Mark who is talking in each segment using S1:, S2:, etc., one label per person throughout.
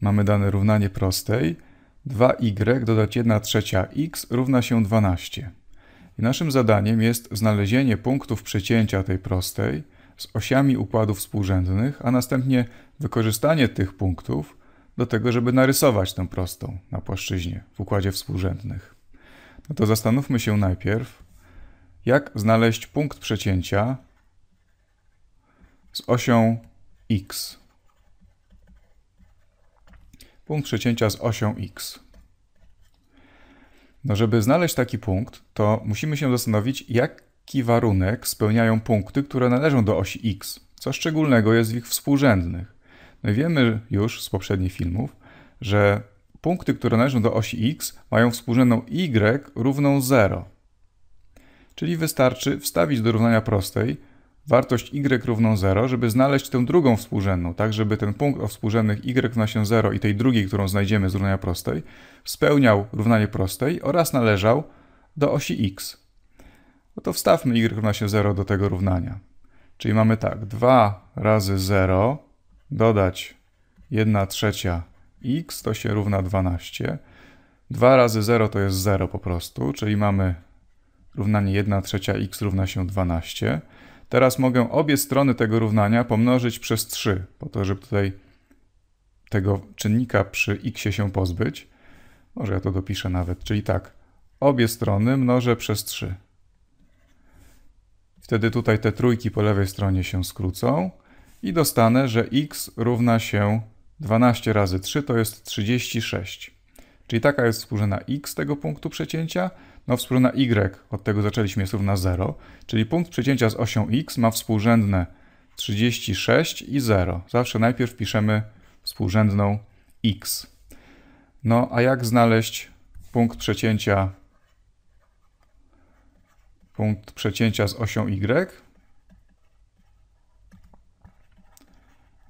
S1: Mamy dane równanie prostej. 2y dodać 1 trzecia x równa się 12. I naszym zadaniem jest znalezienie punktów przecięcia tej prostej z osiami układów współrzędnych, a następnie wykorzystanie tych punktów do tego, żeby narysować tę prostą na płaszczyźnie w układzie współrzędnych. No to zastanówmy się najpierw, jak znaleźć punkt przecięcia z osią x punkt przecięcia z osią X. No, żeby znaleźć taki punkt, to musimy się zastanowić, jaki warunek spełniają punkty, które należą do osi X. Co szczególnego jest w ich współrzędnych. No wiemy już z poprzednich filmów, że punkty, które należą do osi X mają współrzędną Y równą 0. Czyli wystarczy wstawić do równania prostej wartość y równą 0, żeby znaleźć tę drugą współrzędną, tak żeby ten punkt o współrzędnych y równa się 0 i tej drugiej, którą znajdziemy z równania prostej, spełniał równanie prostej oraz należał do osi x. No to wstawmy y równa się 0 do tego równania. Czyli mamy tak, 2 razy 0 dodać 1 trzecia x to się równa 12. 2 razy 0 to jest 0 po prostu, czyli mamy równanie 1 trzecia x równa się 12. Teraz mogę obie strony tego równania pomnożyć przez 3, po to, żeby tutaj tego czynnika przy x się pozbyć. Może ja to dopiszę nawet, czyli tak, obie strony mnożę przez 3. Wtedy tutaj te trójki po lewej stronie się skrócą i dostanę, że x równa się 12 razy 3 to jest 36. Czyli taka jest współrzędna x tego punktu przecięcia, ma współrzędna y, od tego zaczęliśmy, jest równa 0, czyli punkt przecięcia z osią x ma współrzędne 36 i 0. Zawsze najpierw piszemy współrzędną x. No, a jak znaleźć punkt przecięcia punkt przecięcia z osią y?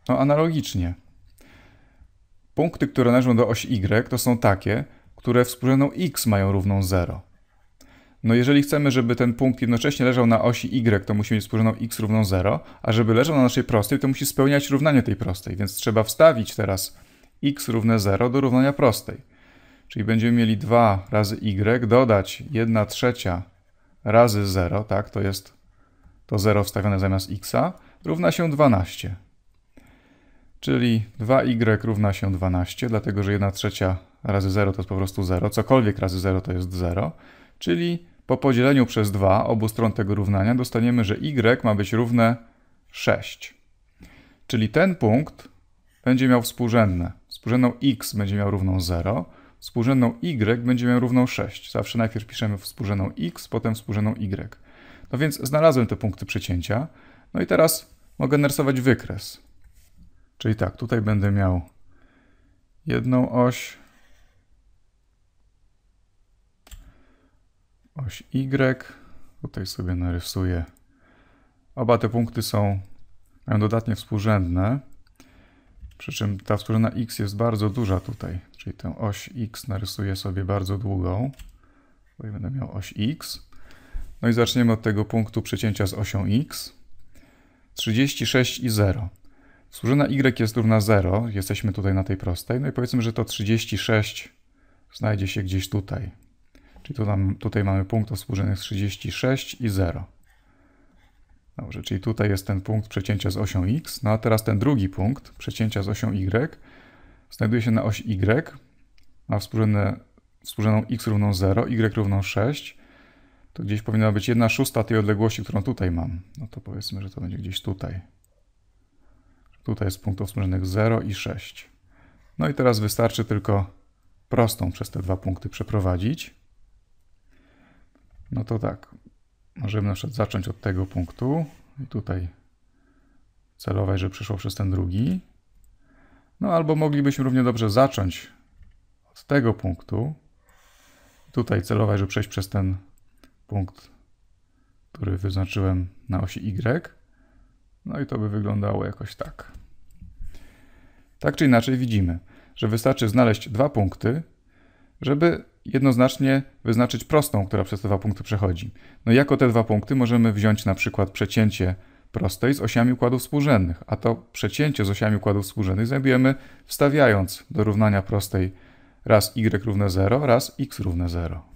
S1: No, analogicznie. Punkty, które należą do osi y to są takie, które współrzędną x mają równą 0. No jeżeli chcemy, żeby ten punkt jednocześnie leżał na osi y, to musi mieć współrzędną x równą 0, a żeby leżał na naszej prostej, to musi spełniać równanie tej prostej, więc trzeba wstawić teraz x równe 0 do równania prostej. Czyli będziemy mieli 2 razy y, dodać 1 trzecia razy 0, tak, to jest to 0 wstawione zamiast x, równa się 12. Czyli 2y równa się 12, dlatego że 1 trzecia razy 0 to jest po prostu 0, cokolwiek razy 0 to jest 0, czyli po podzieleniu przez 2 obu stron tego równania dostaniemy, że y ma być równe 6. Czyli ten punkt będzie miał współrzędne. Współrzędną x będzie miał równą 0, współrzędną y będzie miał równą 6. Zawsze najpierw piszemy współrzędną x, potem współrzędną y. No więc znalazłem te punkty przecięcia. No i teraz mogę narysować wykres. Czyli tak, tutaj będę miał jedną oś, oś Y. Tutaj sobie narysuję. Oba te punkty są, mają dodatnie współrzędne. Przy czym ta współrzędna X jest bardzo duża tutaj. Czyli tę oś X narysuję sobie bardzo długą. Bo ja będę miał oś X. No i zaczniemy od tego punktu przecięcia z osią X. 36 i 0. Współrzędna y jest równa 0, jesteśmy tutaj na tej prostej, no i powiedzmy, że to 36 znajdzie się gdzieś tutaj. Czyli tam, tutaj mamy punktów współrzędnych 36 i 0. Dobrze, czyli tutaj jest ten punkt przecięcia z osią x. No a teraz ten drugi punkt przecięcia z osią y znajduje się na osi y. Ma współrzędne, współrzędną x równą 0, y równą 6. To gdzieś powinna być 1 szósta tej odległości, którą tutaj mam. No to powiedzmy, że to będzie gdzieś tutaj. Tutaj jest punktów współrzędnych 0 i 6. No i teraz wystarczy tylko prostą przez te dwa punkty przeprowadzić. No to tak, możemy na przykład zacząć od tego punktu i tutaj celować, że przyszło przez ten drugi. No albo moglibyśmy równie dobrze zacząć od tego punktu. Tutaj celować, że przejść przez ten punkt, który wyznaczyłem na osi Y. No i to by wyglądało jakoś tak. Tak czy inaczej widzimy, że wystarczy znaleźć dwa punkty, żeby jednoznacznie wyznaczyć prostą, która przez te dwa punkty przechodzi. No jako te dwa punkty możemy wziąć na przykład przecięcie prostej z osiami układów współrzędnych, a to przecięcie z osiami układów współrzędnych znajdujemy wstawiając do równania prostej raz y równe 0, raz x równe 0.